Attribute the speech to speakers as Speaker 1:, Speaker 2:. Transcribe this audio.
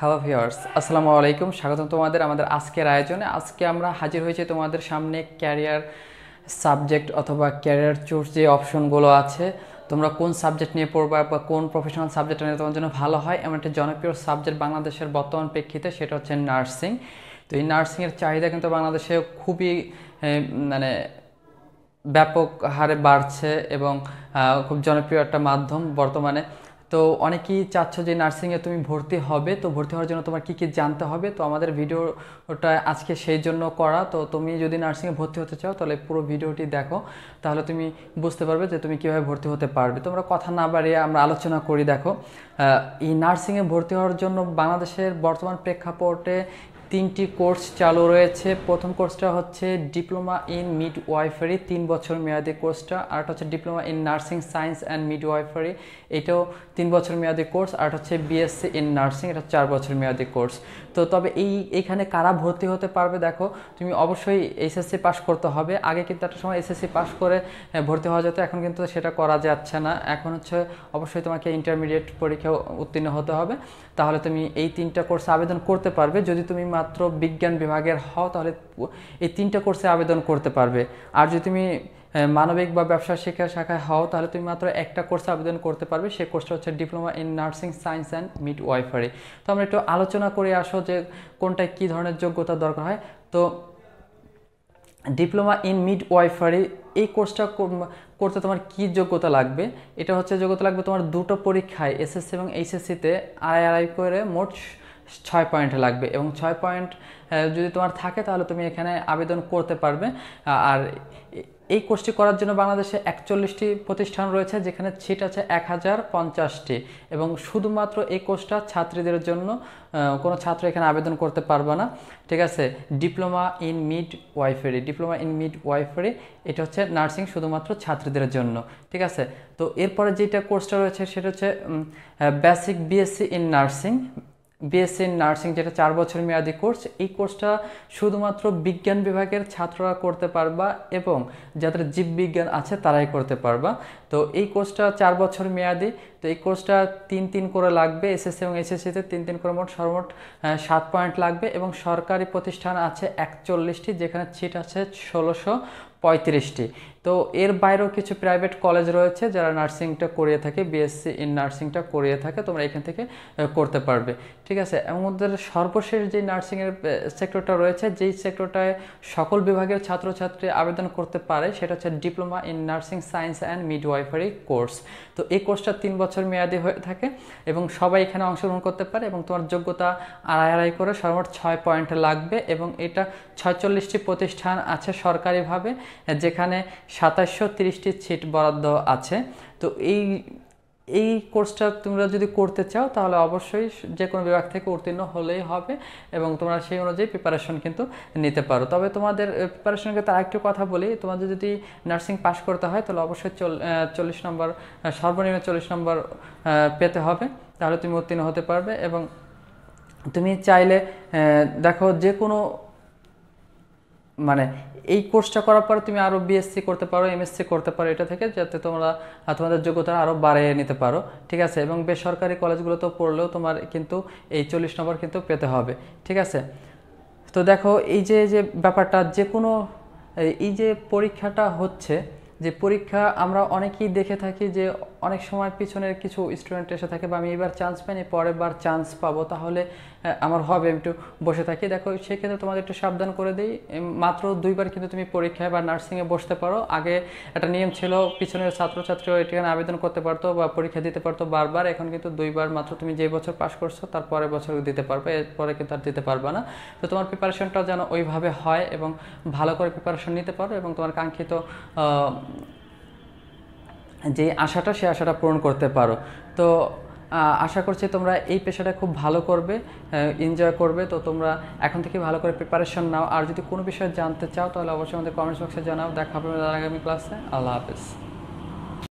Speaker 1: hello viewers আসসালামু আলাইকুম স্বাগতম তোমাদের আমাদের আজকের আয়োজনে আজকে আমরা হাজির হয়েছি তোমাদের সামনে ক্যারিয়ার সাবজেক্ট অথবা ক্যারিয়ার চুজ যে অপশনগুলো আছে তোমরা কোন সাবজেক্ট নিয়ে পড়বা বা কোন প্রফেশনাল সাবজেক্ট নিয়ে তোমার জন্য ভালো হয় এমন একটা জনপ্রিয় সাবজেক্ট বাংলাদেশের বর্তমান প্রেক্ষিতে সেটা হচ্ছে নার্সিং তো এই নার্সিংয়ের চাহিদা কিন্তু বাংলাদেশে খুবই মানে ব্যাপক হারে বাড়ছে এবং খুব জনপ্রিয় একটা মাধ্যম বর্তমানে তো অনেকেই চাচ্ছ যে নার্সিংয়ে তুমি ভর্তি হবে তো ভর্তি হওয়ার জন্য তোমার কী কী জানতে হবে তো আমাদের ভিডিওটা আজকে সেই জন্য করা তো তুমি যদি নার্সিংয়ে ভর্তি হতে চাও তাহলে পুরো ভিডিওটি দেখো তাহলে তুমি বুঝতে পারবে যে তুমি কীভাবে ভর্তি হতে পারবে তোমরা কথা না বাড়িয়ে আমরা আলোচনা করি দেখো এই নার্সিংয়ে ভর্তি হওয়ার জন্য বাংলাদেশের বর্তমান প্রেক্ষাপটে তিনটি কোর্স চালু রয়েছে প্রথম কোর্সটা হচ্ছে ডিপ্লোমা ইন মিড ওয়াইফারি তিন বছর মেয়াদী কোর্সটা আরেকটা হচ্ছে diploma in nursing science and midwifery এটাও তিন বছর মেয়াদী কোর্স আরেকটা হচ্ছে বিএসসি ইন নার্সিং এটা চার বছর মেয়াদী কোর্স তো তবে এই এখানে কারা ভর্তি হতে পারবে দেখো তুমি অবশ্যই এসএসসি পাস করতে হবে আগে কিন্তু একটা সময় এসএসসি পাস করে হ্যাঁ, ভর্তি হওয়া যেত এখন কিন্তু সেটা করা যাচ্ছে না এখন হচ্ছে অবশ্যই তোমাকে ইন্টারমিডিয়েট পরীক্ষা উত্তীর্ণ হতে হবে তাহলে তুমি এই তিনটা কোর্স আবেদন করতে পারবে যদি তুমি মাত্র বিজ্ঞান বিভাগের হও তাহলে এই তিনটা কোর্সে আবেদন করতে পারবে আর যদি তুমি মানবিক বা ব্যবসা শিক্ষা শাখায় হও তাহলে তুমি মাত্র একটা কোর্সে আবেদন করতে পারবে সেই কোর্সটা হচ্ছে diploma in nursing science and midwifery তো আমরা একটু আলোচনা করে আসো যে কোনটায় কী ধরনের যোগ্যতা দরকার হয় তো ডিপ্লোমা ইন মিড ওয়াইফারি এই কোর্সটা করতে তোমার কি যোগ্যতা লাগবে এটা হচ্ছে যোগ্যতা লাগবে তোমার দুটো পরীক্ষায় এসএসসি এবং এইচএসসিতে আড়াই আড়াই করে মোট ছয় পয়েন্ট লাগবে এবং ছয় পয়েন্ট যদি তোমার থাকে তাহলে তুমি এখানে আবেদন করতে পারবে আর এই কোর্সটি করার জন্য বাংলাদেশে একচল্লিশটি প্রতিষ্ঠান রয়েছে যেখানে ছিট আছে এক হাজার পঞ্চাশটি এবং শুধুমাত্র এই কোর্সটা ছাত্রীদের জন্য কোনো ছাত্র এখানে আবেদন করতে পারবে না ঠিক আছে diploma in midwifery diploma in midwifery এটা হচ্ছে নার্সিং শুধুমাত্র ছাত্রীদের জন্য ঠিক আছে তো এরপরে যেটা কোর্সটা রয়েছে সেটা হচ্ছে basic BSc in nursing BSc nursing যেটা চার বছর মেয়াদি কোর্স এই কোর্সটা শুধুমাত্র বিজ্ঞান বিভাগের ছাত্ররা করতে পারবা এবং যাদের জীববিজ্ঞান আছে তারাই করতে পারবা তো এই কোর্সটা চার বছর মেয়াদি তো এই কোর্সটা তিন তিন করে লাগবে এসএসসি এবং এসএসসিতে তিন তিন করে মোট সর্বমোট সাত পয়েন্ট লাগবে এবং সরকারি প্রতিষ্ঠান আছে একচল্লিশটি যেখানে সিট আছে ষোলোশো পঁয়ত্রিশটি তো এর বাইরেও কিছু প্রাইভেট কলেজ রয়েছে যারা নার্সিংটা করিয়ে থাকে বিএসসি ইন নার্সিংটা করিয়ে থাকে তোমরা এখান থেকে করতে পারবে ঠিক আছে আমাদের সর্বশেষ যে নার্সিংয়ের সেক্টরটা রয়েছে যেই সেক্টরটায় সকল বিভাগের ছাত্রছাত্রী আবেদন করতে পারে সেটা হচ্ছে diploma in nursing science and midwifery course তো এই কোর্সটা তিন বছর মেয়াদি হয়ে থাকে এবং সবাই এখানে অংশগ্রহণ করতে পারে এবং তোমার যোগ্যতা আড়াই আড়াই করে সর্বমোট ছয় পয়েন্ট লাগবে এবং এটা ছয়চল্লিশটি প্রতিষ্ঠান আছে সরকারিভাবে যেখানে সাতাশশো তিরিশটি সিট বরাদ্দ আছে তো এই এই কোর্সটা তোমরা যদি করতে চাও তাহলে অবশ্যই যে কোনো বিভাগ থেকে উত্তীর্ণ হলেই হবে এবং তোমরা সেই অনুযায়ী প্রিপারেশন কিন্তু নিতে পারো তবে তোমাদের প্রিপারেশনকে তার একটু কথা বলি তোমাদের যদি নার্সিং পাস করতে হয় তাহলে অবশ্যই চল্লিশ নম্বর সর্বনিম্ন চল্লিশ নম্বর পেতে হবে তাহলে তুমি উত্তীর্ণ হতে পারবে এবং তুমি চাইলে দেখো যে কোনো মানে এই কোর্সটা করার পরে তুমি আরও বিএসসি করতে পারো এমএসসি করতে পারো এটা থেকে যাতে তোমরা তোমাদের যোগ্যতা আরও বাড়িয়ে নিতে পারো ঠিক আছে এবং বেসরকারি কলেজগুলোতে পড়লেও তোমার কিন্তু এই চল্লিশ নম্বর কিন্তু পেতে হবে ঠিক আছে তো দেখো এই যে যে ব্যাপারটা যে কোনো এই যে পরীক্ষাটা হচ্ছে যে পরীক্ষা আমরা অনেকেই দেখে থাকি যে অনেক সময় পিছনের কিছু স্টুডেন্ট এসে থাকে বা আমি এবার চান্স পাইনি পরের বার চান্স পাবো তাহলে আমার হবে একটু বসে থাকি দেখো সেক্ষেত্রে তোমাদের একটু সাবধান করে দিই মাত্র দুইবার কিন্তু তুমি পরীক্ষায় বা নার্সিংয়ে বসতে পারো আগে একটা নিয়ম ছিল পিছনের ছাত্রছাত্রীও এটিখানে আবেদন করতে পারতো বা পরীক্ষা দিতে পারতো বারবার এখন কিন্তু দুইবার মাত্র তুমি যে বছর পাশ করছো তার পরের বছর দিতে পারবে এরপরে কিন্তু আর দিতে পারবে না তো তোমার প্রিপারেশনটা যেন ওইভাবে হয় এবং ভালো করে প্রিপারেশন নিতে পারো এবং তোমার কাঙ্ক্ষিত যে আশাটা সে আশাটা পূরণ করতে পারো তো আশা করছি তোমরা এই পেশাটা খুব ভালো করবে এনজয় করবে তো তোমরা এখন থেকে ভালো করে প্রিপারেশন নাও আর যদি কোনো বিষয়ে জানতে চাও তাহলে অবশ্যই আমাদের কমেন্টস বক্সে জানাও দেখা হবে আগামী ক্লাসে আল্লাহ হাফেজ